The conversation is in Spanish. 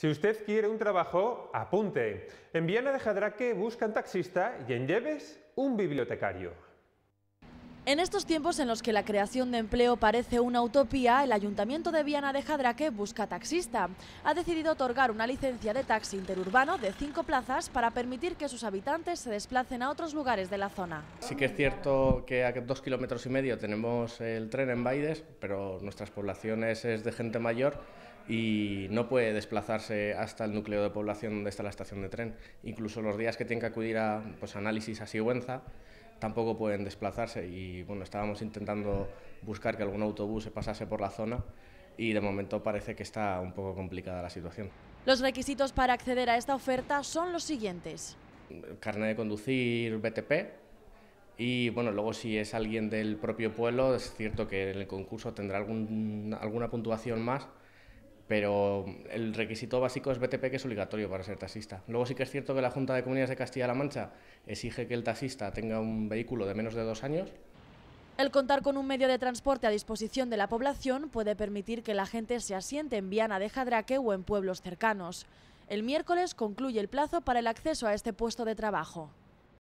Si usted quiere un trabajo, apunte. En Viana de Jadraque buscan taxista y en Lleves un bibliotecario. En estos tiempos en los que la creación de empleo parece una utopía, el Ayuntamiento de Viana de Jadraque busca taxista. Ha decidido otorgar una licencia de taxi interurbano de cinco plazas para permitir que sus habitantes se desplacen a otros lugares de la zona. Sí que es cierto que a dos kilómetros y medio tenemos el tren en Baides, pero nuestras poblaciones es de gente mayor y no puede desplazarse hasta el núcleo de población donde está la estación de tren. Incluso los días que tienen que acudir a pues, análisis a Sigüenza, tampoco pueden desplazarse y bueno, estábamos intentando buscar que algún autobús se pasase por la zona y de momento parece que está un poco complicada la situación. Los requisitos para acceder a esta oferta son los siguientes. Carnet de conducir BTP y bueno, luego si es alguien del propio pueblo es cierto que en el concurso tendrá alguna puntuación más pero el requisito básico es BTP que es obligatorio para ser taxista. Luego sí que es cierto que la Junta de Comunidades de Castilla-La Mancha exige que el taxista tenga un vehículo de menos de dos años. El contar con un medio de transporte a disposición de la población puede permitir que la gente se asiente en Viana de Jadraque o en pueblos cercanos. El miércoles concluye el plazo para el acceso a este puesto de trabajo.